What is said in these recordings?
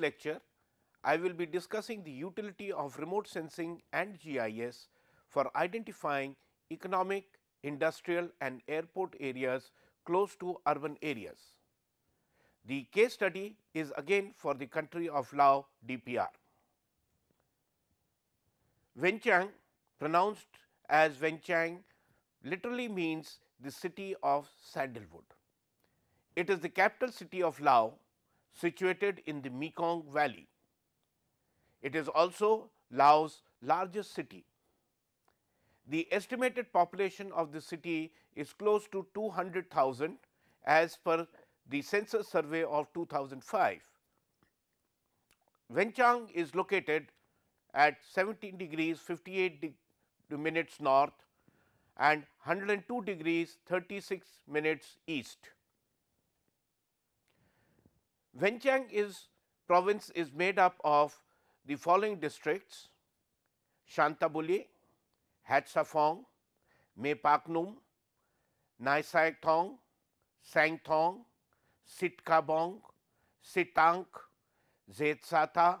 lecture, I will be discussing the utility of remote sensing and GIS for identifying economic, industrial and airport areas close to urban areas. The case study is again for the country of Lao DPR. Wenchang, pronounced as Wenchang, literally means the city of sandalwood. It is the capital city of Laos situated in the Mekong Valley. It is also Laos' largest city. The estimated population of the city is close to 200,000 as per the census survey of 2005. Wenchang is located at 17 degrees 58 de minutes north and 102 degrees 36 minutes east. Wenchang is province is made up of the following districts Shantabuli, Hatsafong, Mepaknum, Naisai Thong, Sang Thong, Sitkabong, Sitank, Zetsata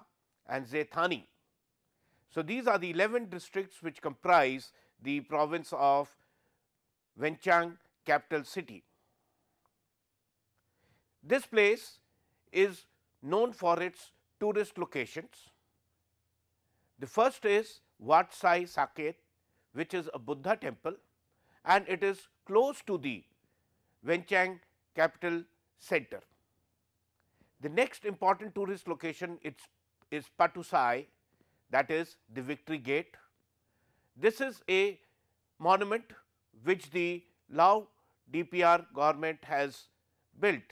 and Zethani. So, these are the 11 districts which comprise the province of Wenchang capital city. This place is known for its tourist locations. The first is Wat Sai Saket, which is a Buddha temple and it is close to the Wenchang capital center. The next important tourist location it's, is Patusai that is the Victory Gate. This is a monument which the Lao DPR government has built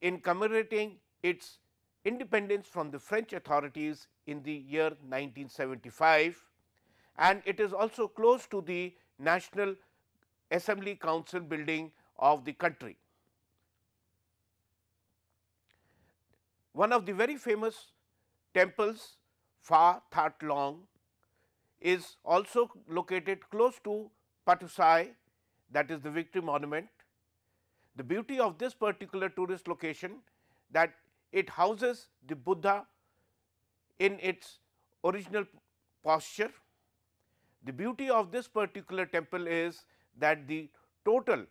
in commemorating its independence from the French authorities in the year 1975 and it is also close to the National Assembly Council building of the country. One of the very famous temples Pha That Long is also located close to Patusai that is the victory monument the beauty of this particular tourist location that it houses the Buddha in its original posture. The beauty of this particular temple is that the total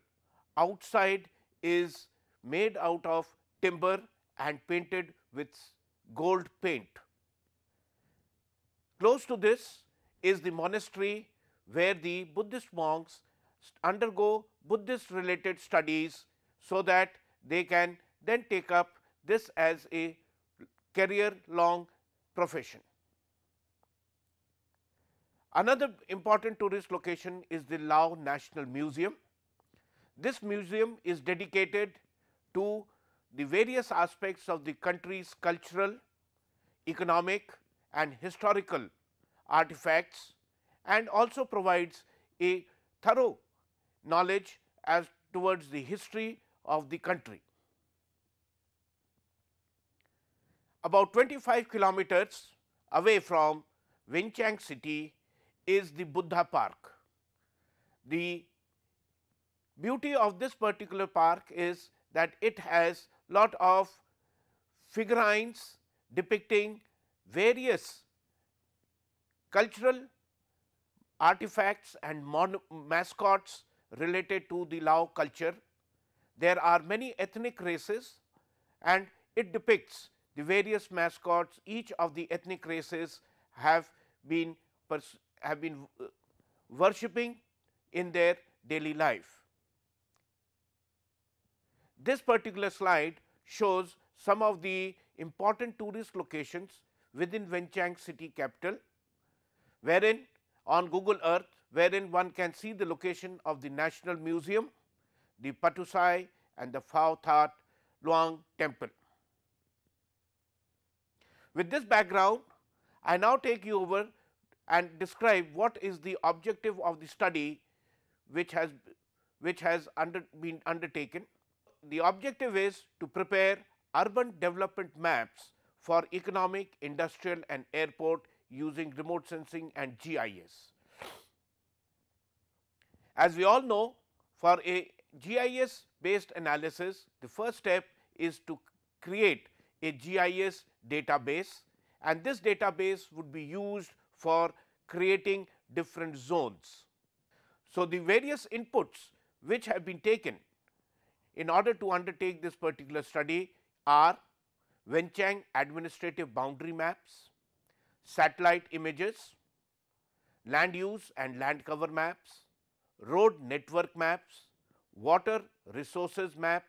outside is made out of timber and painted with gold paint. Close to this is the monastery where the Buddhist monks undergo Buddhist related studies so that they can then take up this as a career long profession. Another important tourist location is the Lao National Museum. This museum is dedicated to the various aspects of the country's cultural, economic and historical artifacts and also provides a thorough knowledge as towards the history of the country. About 25 kilometers away from Winchang city is the Buddha Park. The beauty of this particular park is that it has lot of figurines depicting various cultural artifacts and mascots related to the Lao culture there are many ethnic races and it depicts the various mascots each of the ethnic races have been have been uh, worshipping in their daily life. This particular slide shows some of the important tourist locations within Wenchang city capital, wherein on Google Earth, wherein one can see the location of the National Museum the Patusai and the Phao That Luang temple. With this background, I now take you over and describe what is the objective of the study which has which has under, been undertaken. The objective is to prepare urban development maps for economic, industrial and airport using remote sensing and GIS. As we all know, for a GIS based analysis, the first step is to create a GIS database and this database would be used for creating different zones. So, the various inputs which have been taken in order to undertake this particular study are Wenchang administrative boundary maps, satellite images, land use and land cover maps, road network maps, water resources map,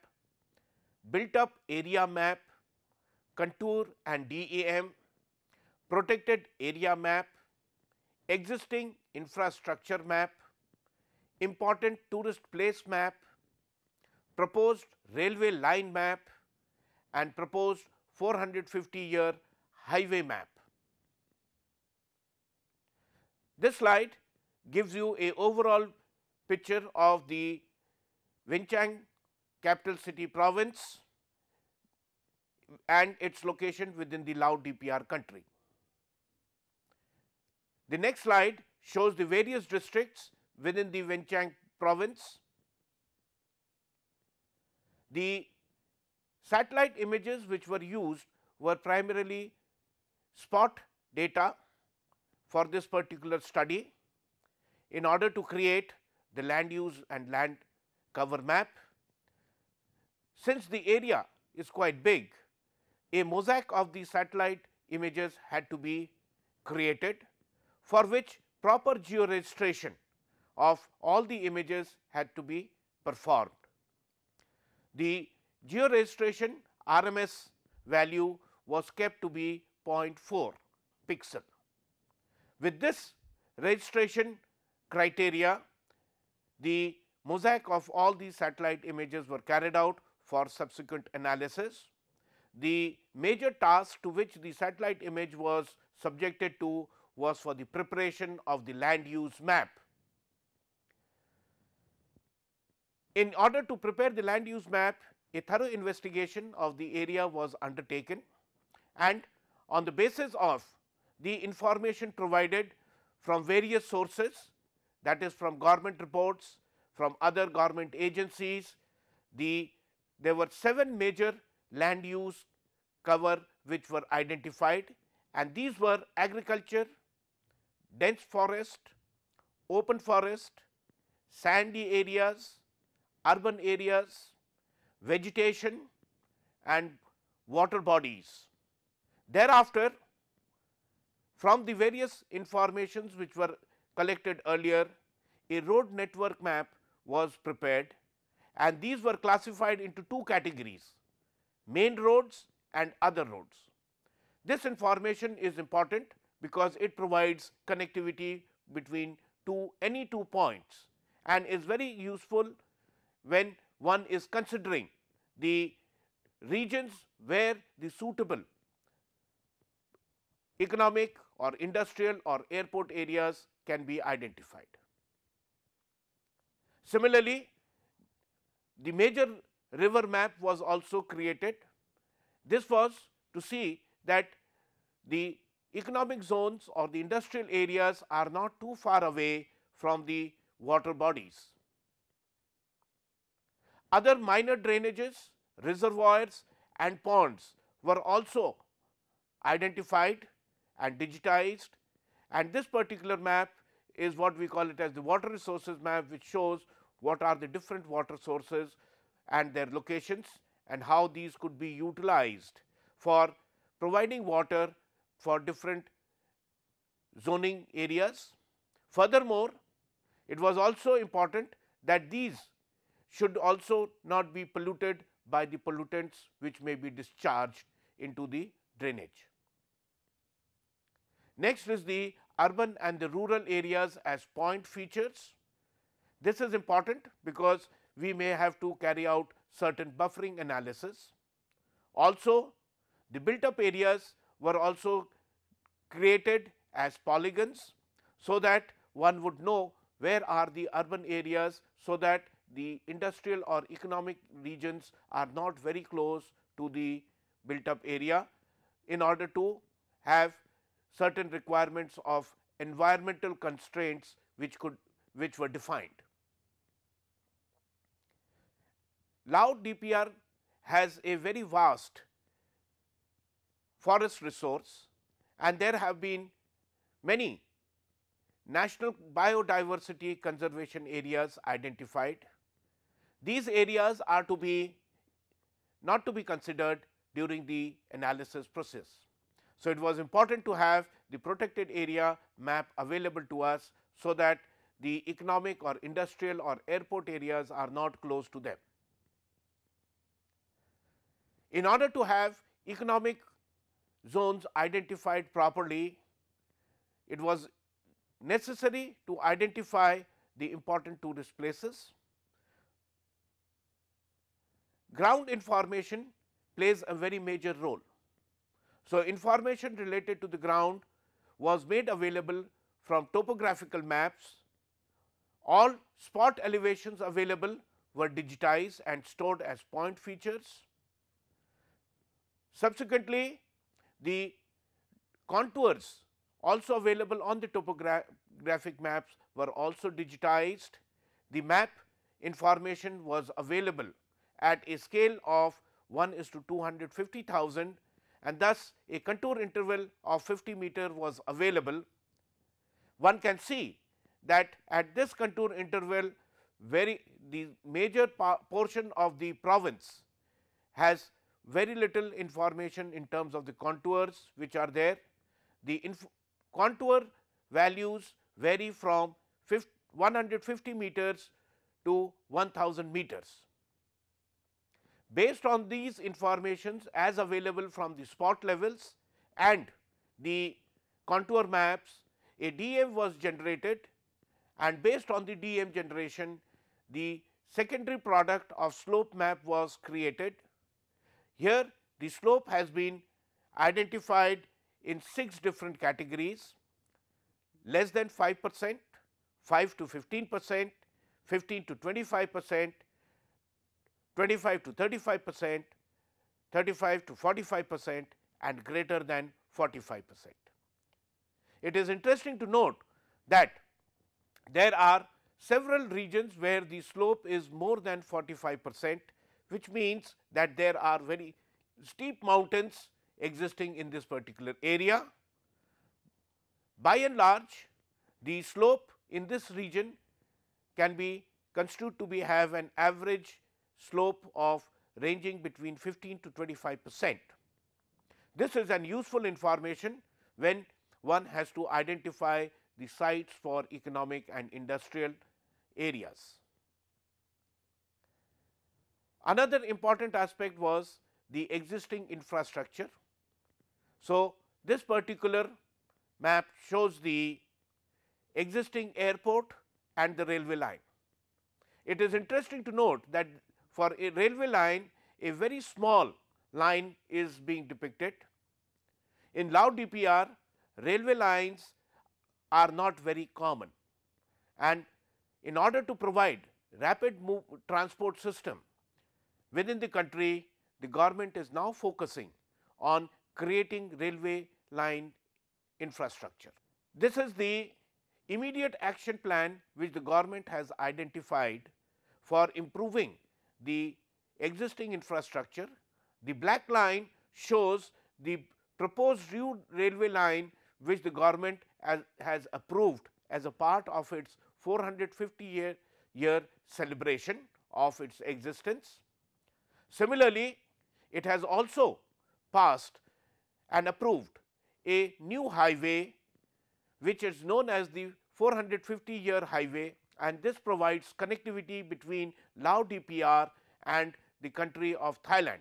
built up area map, contour and DAM, protected area map, existing infrastructure map, important tourist place map, proposed railway line map and proposed 450 year highway map. This slide gives you a overall picture of the Vinchang, capital city province and its location within the Lao DPR country. The next slide shows the various districts within the Wenchang province. The satellite images which were used were primarily spot data for this particular study in order to create the land use and land cover map. Since the area is quite big, a mosaic of the satellite images had to be created for which proper georegistration of all the images had to be performed. The georegistration RMS value was kept to be 0.4 pixel. With this registration criteria, the Mosaic of all these satellite images were carried out for subsequent analysis. The major task to which the satellite image was subjected to was for the preparation of the land use map. In order to prepare the land use map, a thorough investigation of the area was undertaken and on the basis of the information provided from various sources that is from government reports, from other government agencies. The, there were seven major land use cover which were identified and these were agriculture, dense forest, open forest, sandy areas, urban areas, vegetation and water bodies. Thereafter, from the various informations which were collected earlier, a road network map was prepared and these were classified into two categories main roads and other roads. This information is important because it provides connectivity between two any two points and is very useful when one is considering the regions where the suitable economic or industrial or airport areas can be identified. Similarly, the major river map was also created. This was to see that the economic zones or the industrial areas are not too far away from the water bodies. Other minor drainages, reservoirs and ponds were also identified and digitized and this particular map is what we call it as the water resources map which shows what are the different water sources and their locations and how these could be utilized for providing water for different zoning areas. Furthermore, it was also important that these should also not be polluted by the pollutants which may be discharged into the drainage. Next is the urban and the rural areas as point features. This is important because we may have to carry out certain buffering analysis. Also, the built up areas were also created as polygons, so that one would know where are the urban areas, so that the industrial or economic regions are not very close to the built up area in order to have certain requirements of environmental constraints which could which were defined. Lao DPR has a very vast forest resource and there have been many national biodiversity conservation areas identified. These areas are to be not to be considered during the analysis process. So, it was important to have the protected area map available to us, so that the economic or industrial or airport areas are not close to them. In order to have economic zones identified properly, it was necessary to identify the important tourist places. Ground information plays a very major role. So, information related to the ground was made available from topographical maps. All spot elevations available were digitized and stored as point features. Subsequently, the contours also available on the topographic maps were also digitized. The map information was available at a scale of 1 is to 250,000 and thus a contour interval of 50 meter was available. One can see that at this contour interval very the major portion of the province has very little information in terms of the contours which are there. The contour values vary from 150 meters to 1000 meters. Based on these informations as available from the spot levels and the contour maps, a DM was generated and based on the DM generation, the secondary product of slope map was created here the slope has been identified in 6 different categories less than 5 percent, 5 to 15 percent, 15 to 25 percent, 25 to 35 percent, 35 to 45 percent and greater than 45 percent. It is interesting to note that there are several regions where the slope is more than 45 percent which means that there are very steep mountains existing in this particular area. By and large, the slope in this region can be constituted to be have an average slope of ranging between 15 to 25 percent. This is an useful information when one has to identify the sites for economic and industrial areas. Another important aspect was the existing infrastructure. So, this particular map shows the existing airport and the railway line. It is interesting to note that for a railway line, a very small line is being depicted. In Lao DPR, railway lines are not very common and in order to provide rapid transport system Within the country, the government is now focusing on creating railway line infrastructure. This is the immediate action plan which the government has identified for improving the existing infrastructure. The black line shows the proposed new railway line which the government has, has approved as a part of its 450 year, year celebration of its existence. Similarly, it has also passed and approved a new highway which is known as the 450 year highway and this provides connectivity between Lao DPR and the country of Thailand.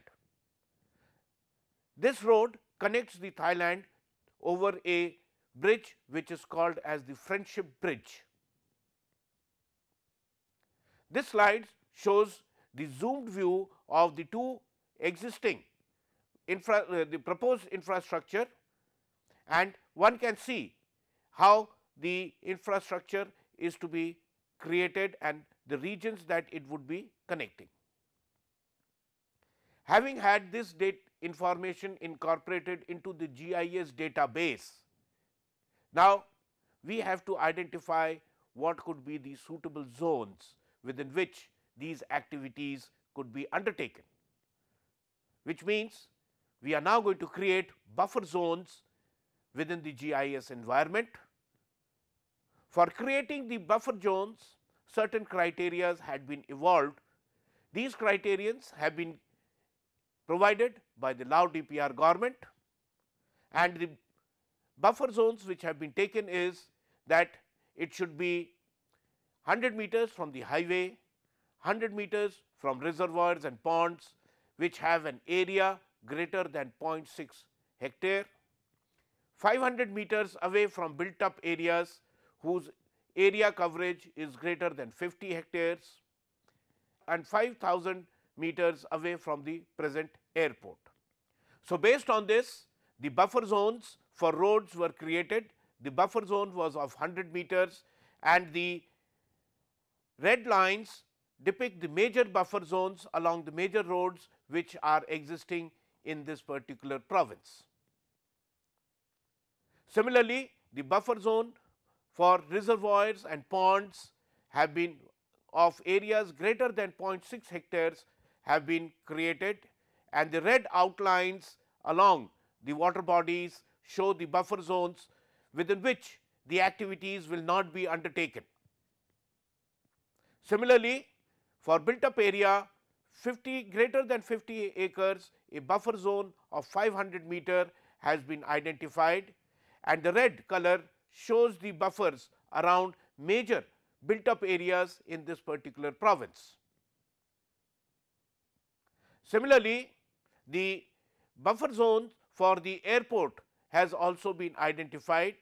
This road connects the Thailand over a bridge which is called as the Friendship Bridge. This slide shows the zoomed view of the two existing infra uh, the proposed infrastructure and one can see how the infrastructure is to be created and the regions that it would be connecting. Having had this data information incorporated into the GIS database, now we have to identify what could be the suitable zones within which these activities could be undertaken. Which means, we are now going to create buffer zones within the GIS environment. For creating the buffer zones, certain criterias had been evolved. These criterions have been provided by the Lao DPR government and the buffer zones which have been taken is that it should be 100 meters from the highway, 100 meters from reservoirs and ponds which have an area greater than 0.6 hectare, 500 meters away from built up areas whose area coverage is greater than 50 hectares and 5000 meters away from the present airport. So, based on this the buffer zones for roads were created, the buffer zone was of 100 meters and the red lines depict the major buffer zones along the major roads which are existing in this particular province. Similarly, the buffer zone for reservoirs and ponds have been of areas greater than 0.6 hectares have been created and the red outlines along the water bodies show the buffer zones within which the activities will not be undertaken. Similarly, for built up area 50 greater than 50 acres a buffer zone of 500 meter has been identified and the red color shows the buffers around major built up areas in this particular province. Similarly, the buffer zone for the airport has also been identified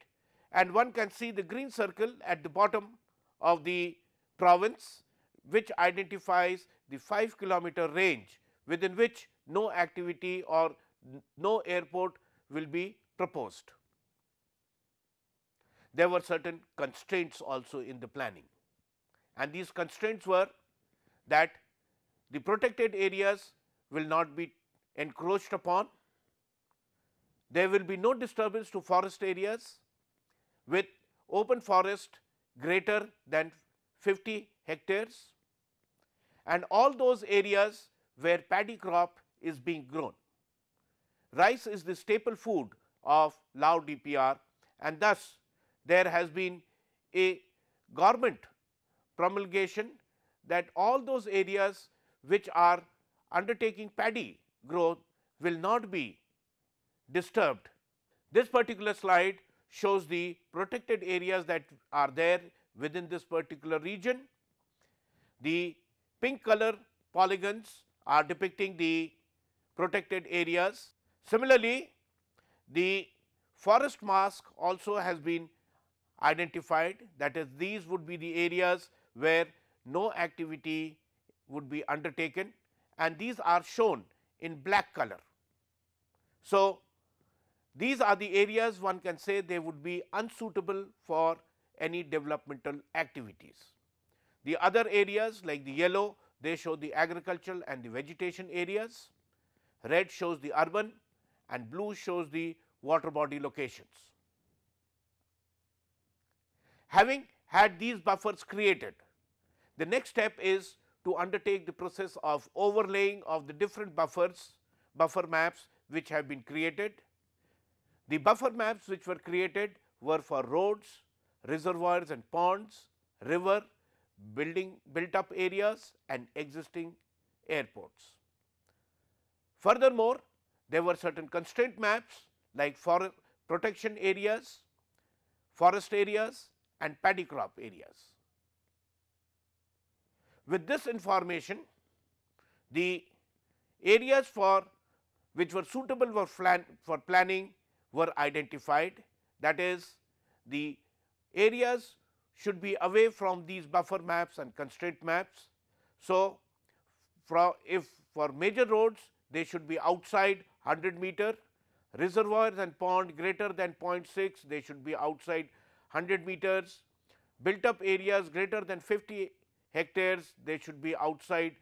and one can see the green circle at the bottom of the province which identifies the 5 kilometer range within which no activity or no airport will be proposed. There were certain constraints also in the planning and these constraints were that the protected areas will not be encroached upon, there will be no disturbance to forest areas with open forest greater than 50 hectares and all those areas where paddy crop is being grown. Rice is the staple food of Lao DPR and thus there has been a government promulgation that all those areas which are undertaking paddy growth will not be disturbed. This particular slide shows the protected areas that are there within this particular region. The Pink color polygons are depicting the protected areas. Similarly, the forest mask also has been identified that is these would be the areas where no activity would be undertaken and these are shown in black color. So, these are the areas one can say they would be unsuitable for any developmental activities. The other areas like the yellow, they show the agricultural and the vegetation areas, red shows the urban and blue shows the water body locations. Having had these buffers created, the next step is to undertake the process of overlaying of the different buffers, buffer maps which have been created. The buffer maps which were created were for roads, reservoirs and ponds, river building built up areas and existing airports. Furthermore, there were certain constraint maps like forest protection areas, forest areas and paddy crop areas. With this information, the areas for which were suitable for, plan, for planning were identified that is the areas should be away from these buffer maps and constraint maps. So, for if for major roads they should be outside 100 meter, reservoirs and pond greater than 0.6 they should be outside 100 meters, built up areas greater than 50 hectares they should be outside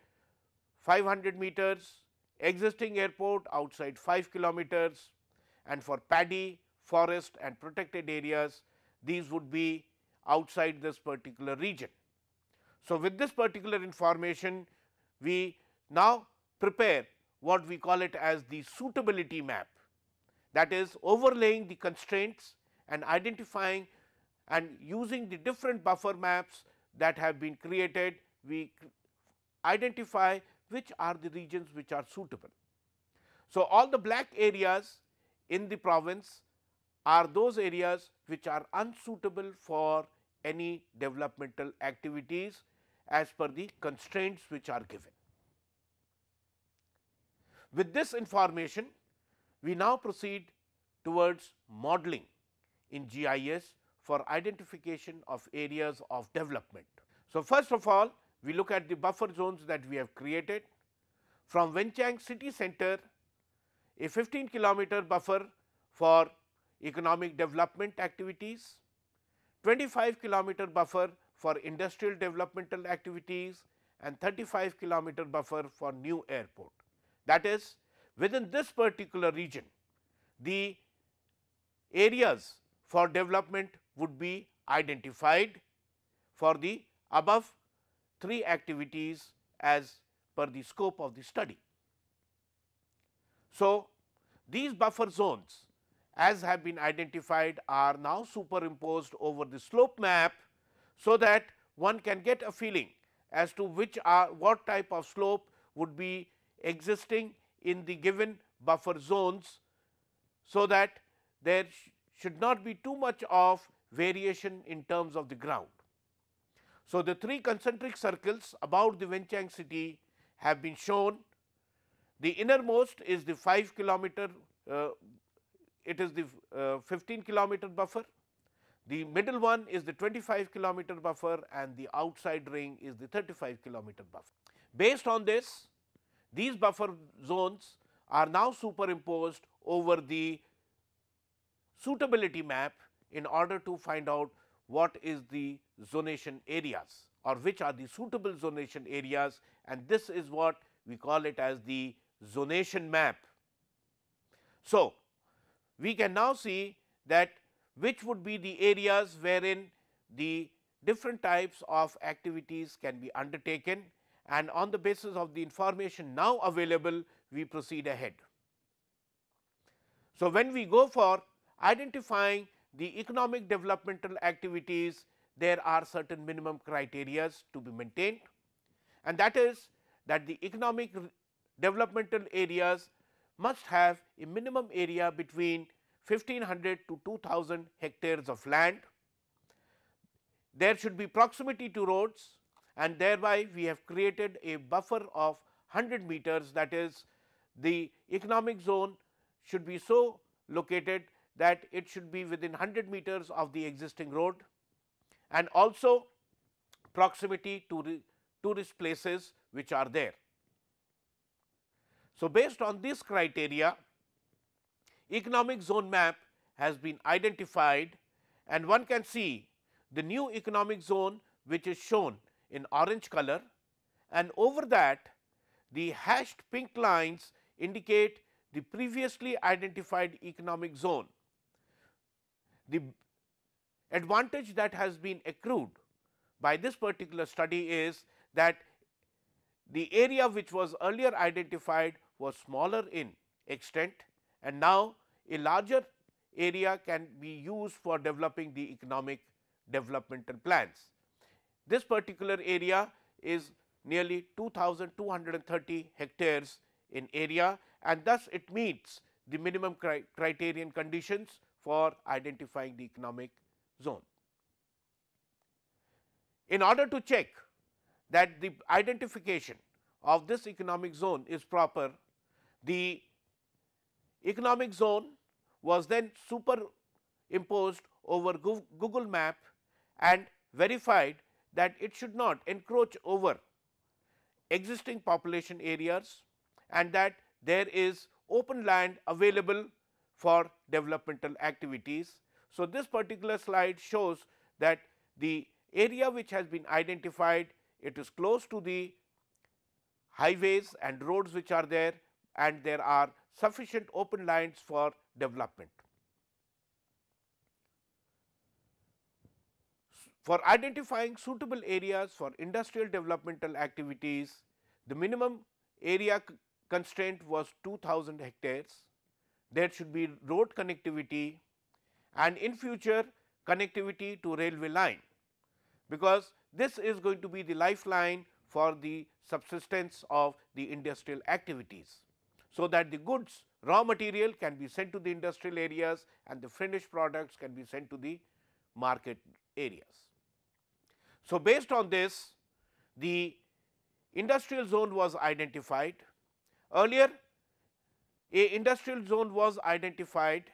500 meters, existing airport outside 5 kilometers and for paddy, forest and protected areas these would be outside this particular region. So, with this particular information, we now prepare what we call it as the suitability map that is overlaying the constraints and identifying and using the different buffer maps that have been created, we identify which are the regions which are suitable. So, all the black areas in the province are those areas which are unsuitable for any developmental activities as per the constraints which are given. With this information, we now proceed towards modeling in GIS for identification of areas of development. So, first of all, we look at the buffer zones that we have created. From Wenchang city center, a 15 kilometer buffer for economic development activities, 25 kilometer buffer for industrial developmental activities and 35 kilometer buffer for new airport. That is within this particular region, the areas for development would be identified for the above three activities as per the scope of the study. So, these buffer zones as have been identified are now superimposed over the slope map, so that one can get a feeling as to which are what type of slope would be existing in the given buffer zones, so that there sh should not be too much of variation in terms of the ground. So, the three concentric circles about the Wenchang city have been shown. The innermost is the 5 kilometer uh, it is the uh, 15 kilometer buffer, the middle one is the 25 kilometer buffer and the outside ring is the 35 kilometer buffer. Based on this, these buffer zones are now superimposed over the suitability map in order to find out what is the zonation areas or which are the suitable zonation areas and this is what we call it as the zonation map. So, we can now see that which would be the areas wherein the different types of activities can be undertaken and on the basis of the information now available we proceed ahead. So, when we go for identifying the economic developmental activities there are certain minimum criterias to be maintained and that is that the economic developmental areas must have a minimum area between 1500 to 2000 hectares of land. There should be proximity to roads and thereby we have created a buffer of 100 meters that is the economic zone should be so located that it should be within 100 meters of the existing road and also proximity to tourist places which are there. So, based on this criteria, economic zone map has been identified and one can see the new economic zone which is shown in orange color and over that the hashed pink lines indicate the previously identified economic zone. The advantage that has been accrued by this particular study is that the area which was earlier identified was smaller in extent and now a larger area can be used for developing the economic developmental plans. This particular area is nearly 2230 hectares in area and thus it meets the minimum cri criterion conditions for identifying the economic zone. In order to check that the identification of this economic zone is proper the economic zone was then superimposed over Google map and verified that it should not encroach over existing population areas and that there is open land available for developmental activities. So, this particular slide shows that the area which has been identified, it is close to the highways and roads which are there and there are sufficient open lines for development. For identifying suitable areas for industrial developmental activities, the minimum area constraint was 2000 hectares. There should be road connectivity and in future connectivity to railway line, because this is going to be the lifeline for the subsistence of the industrial activities so that the goods raw material can be sent to the industrial areas and the finished products can be sent to the market areas. So, based on this the industrial zone was identified. Earlier a industrial zone was identified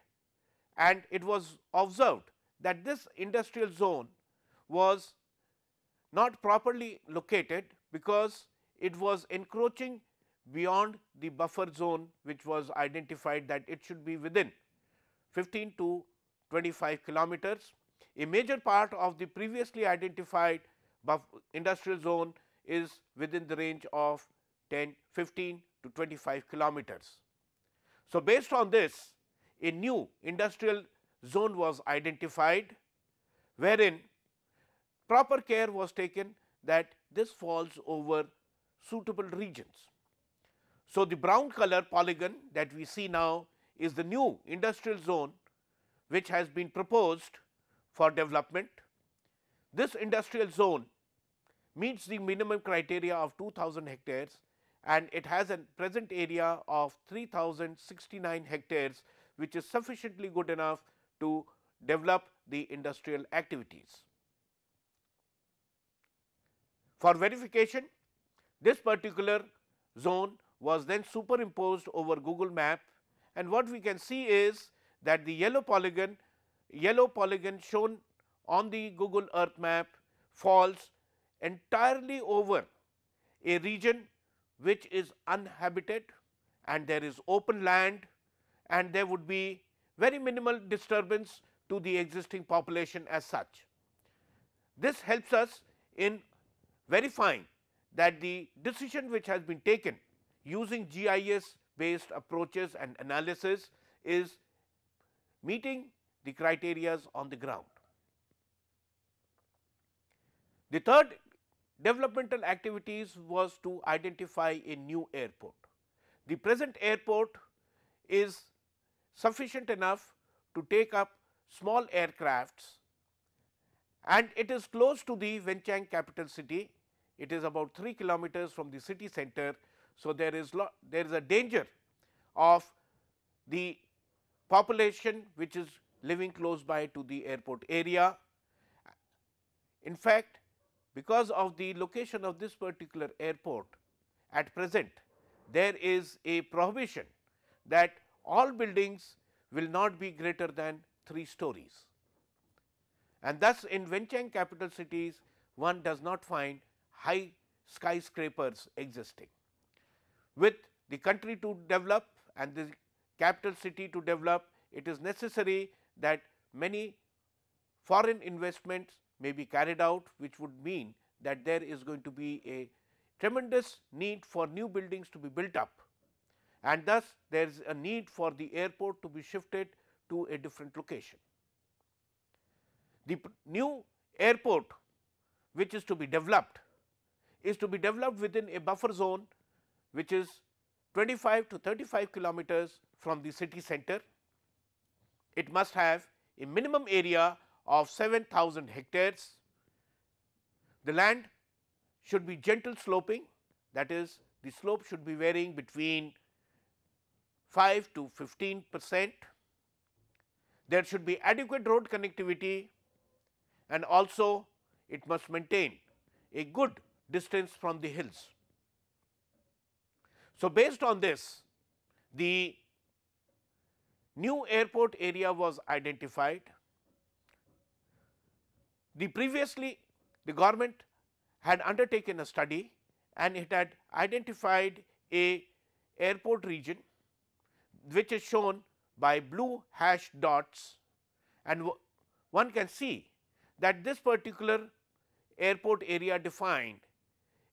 and it was observed that this industrial zone was not properly located because it was encroaching beyond the buffer zone which was identified that it should be within 15 to 25 kilometers. A major part of the previously identified industrial zone is within the range of 10, 15 to 25 kilometers. So, based on this a new industrial zone was identified wherein proper care was taken that this falls over suitable regions. So, the brown color polygon that we see now is the new industrial zone which has been proposed for development. This industrial zone meets the minimum criteria of 2000 hectares and it has a present area of 3069 hectares which is sufficiently good enough to develop the industrial activities. For verification, this particular zone was then superimposed over Google map and what we can see is that the yellow polygon, yellow polygon shown on the Google earth map falls entirely over a region which is uninhabited and there is open land and there would be very minimal disturbance to the existing population as such. This helps us in verifying that the decision which has been taken using GIS based approaches and analysis is meeting the criterias on the ground. The third developmental activities was to identify a new airport. The present airport is sufficient enough to take up small aircrafts and it is close to the Wenchang capital city. It is about 3 kilometers from the city center so, there is there is a danger of the population which is living close by to the airport area. In fact, because of the location of this particular airport at present, there is a prohibition that all buildings will not be greater than 3 stories. And thus in Wenchang capital cities, one does not find high skyscrapers existing with the country to develop and the capital city to develop, it is necessary that many foreign investments may be carried out which would mean that there is going to be a tremendous need for new buildings to be built up and thus there is a need for the airport to be shifted to a different location. The new airport which is to be developed is to be developed within a buffer zone which is 25 to 35 kilometers from the city center. It must have a minimum area of 7000 hectares. The land should be gentle sloping that is the slope should be varying between 5 to 15 percent. There should be adequate road connectivity and also it must maintain a good distance from the hills. So, based on this, the new airport area was identified. The previously the government had undertaken a study and it had identified a airport region which is shown by blue hash dots and one can see that this particular airport area defined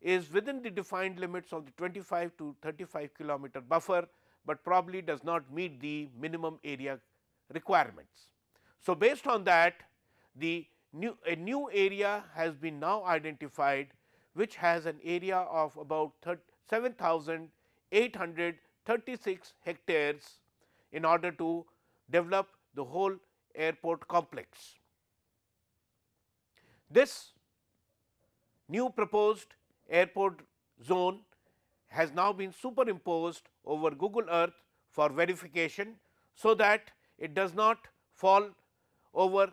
is within the defined limits of the 25 to 35 kilometer buffer, but probably does not meet the minimum area requirements. So, based on that the new a new area has been now identified which has an area of about 7,836 hectares in order to develop the whole airport complex. This new proposed airport zone has now been superimposed over Google Earth for verification, so that it does not fall over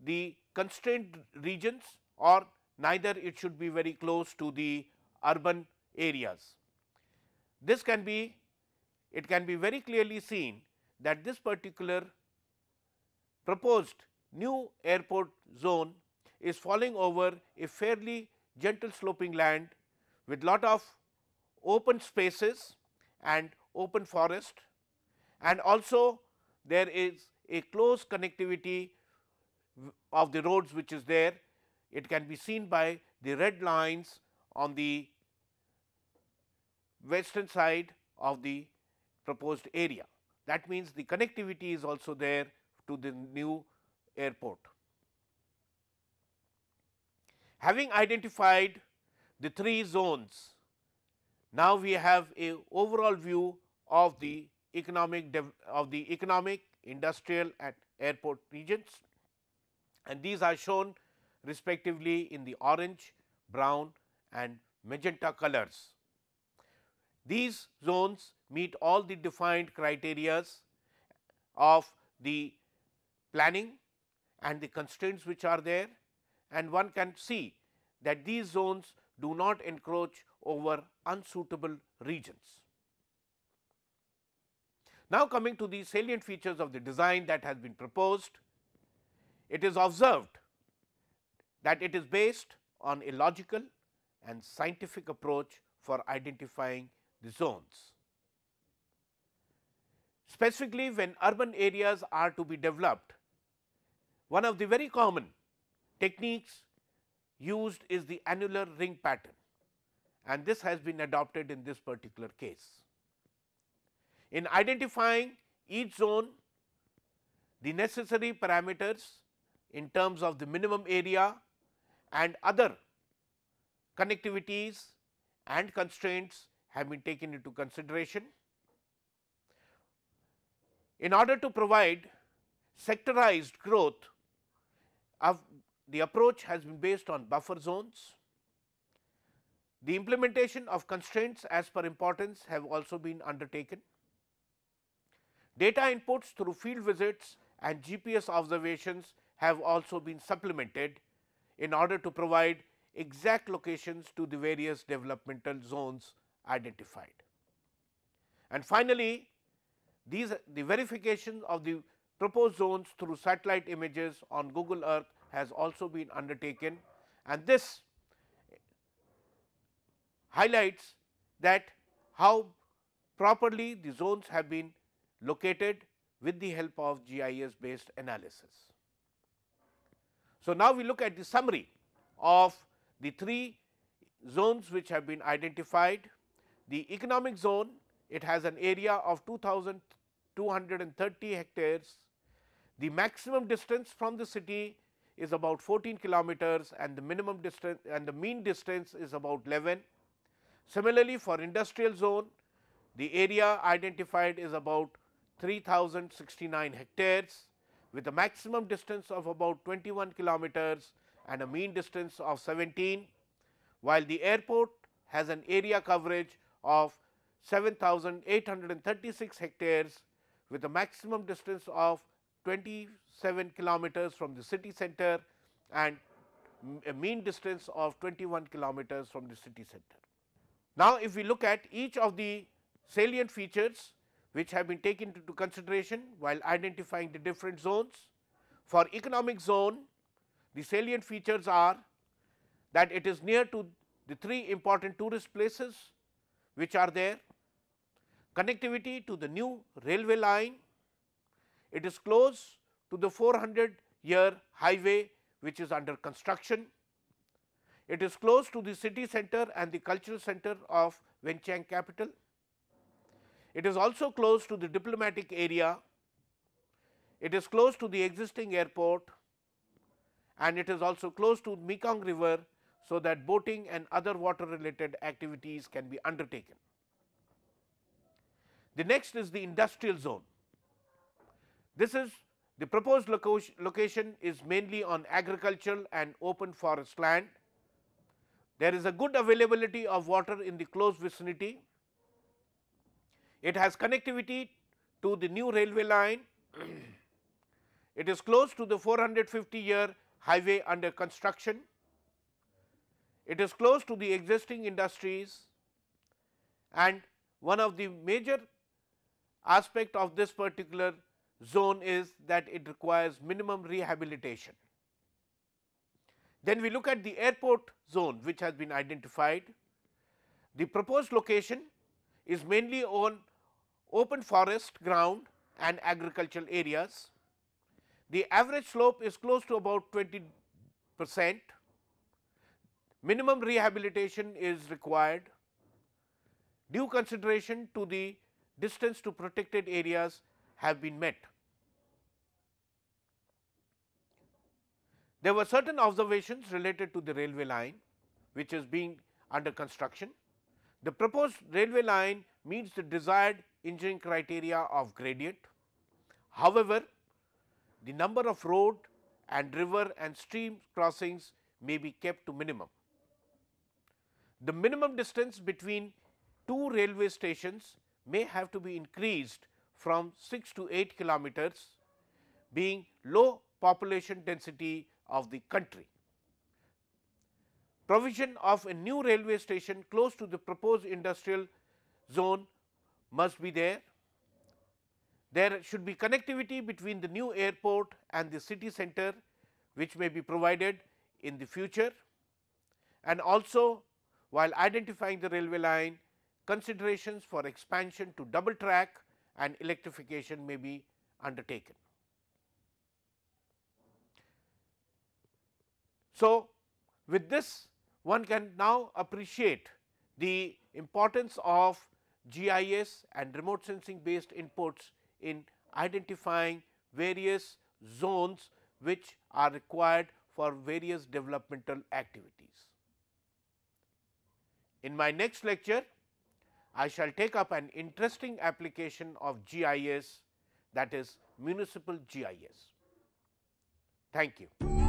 the constrained regions or neither it should be very close to the urban areas. This can be, it can be very clearly seen that this particular proposed new airport zone is falling over a fairly gentle sloping land with lot of open spaces and open forest and also there is a close connectivity of the roads which is there. It can be seen by the red lines on the western side of the proposed area. That means, the connectivity is also there to the new airport. Having identified the three zones, now we have a overall view of the economic of the economic, industrial and airport regions and these are shown respectively in the orange, brown and magenta colors. These zones meet all the defined criterias of the planning and the constraints which are there and one can see that these zones do not encroach over unsuitable regions. Now coming to the salient features of the design that has been proposed, it is observed that it is based on a logical and scientific approach for identifying the zones. Specifically, when urban areas are to be developed, one of the very common techniques used is the annular ring pattern and this has been adopted in this particular case. In identifying each zone, the necessary parameters in terms of the minimum area and other connectivities and constraints have been taken into consideration. In order to provide sectorized growth of the approach has been based on buffer zones. The implementation of constraints as per importance have also been undertaken. Data inputs through field visits and GPS observations have also been supplemented in order to provide exact locations to the various developmental zones identified. And finally, these the verification of the proposed zones through satellite images on Google Earth has also been undertaken and this highlights that how properly the zones have been located with the help of GIS based analysis. So, now we look at the summary of the three zones which have been identified. The economic zone, it has an area of 2230 hectares. The maximum distance from the city is about 14 kilometers and the minimum distance and the mean distance is about 11. Similarly, for industrial zone, the area identified is about 3069 hectares with a maximum distance of about 21 kilometers and a mean distance of 17, while the airport has an area coverage of 7836 hectares with a maximum distance of 27 kilometers from the city center and a mean distance of 21 kilometers from the city center. Now, if we look at each of the salient features which have been taken into consideration while identifying the different zones. For economic zone, the salient features are that it is near to the three important tourist places which are there, connectivity to the new railway line it is close to the 400 year highway which is under construction. It is close to the city center and the cultural center of Wenchang capital. It is also close to the diplomatic area. It is close to the existing airport and it is also close to Mekong river so that boating and other water related activities can be undertaken. The next is the industrial zone. This is the proposed location is mainly on agricultural and open forest land. There is a good availability of water in the close vicinity. It has connectivity to the new railway line. it is close to the 450 year highway under construction. It is close to the existing industries and one of the major aspect of this particular zone is that it requires minimum rehabilitation. Then we look at the airport zone which has been identified. The proposed location is mainly on open forest ground and agricultural areas. The average slope is close to about 20 percent. Minimum rehabilitation is required. Due consideration to the distance to protected areas have been met. There were certain observations related to the railway line which is being under construction. The proposed railway line meets the desired engineering criteria of gradient. However, the number of road and river and stream crossings may be kept to minimum. The minimum distance between two railway stations may have to be increased from 6 to 8 kilometers being low population density of the country. Provision of a new railway station close to the proposed industrial zone must be there. There should be connectivity between the new airport and the city center which may be provided in the future and also while identifying the railway line considerations for expansion to double track and electrification may be undertaken. So, with this one can now appreciate the importance of GIS and remote sensing based inputs in identifying various zones which are required for various developmental activities. In my next lecture, I shall take up an interesting application of GIS that is municipal GIS. Thank you.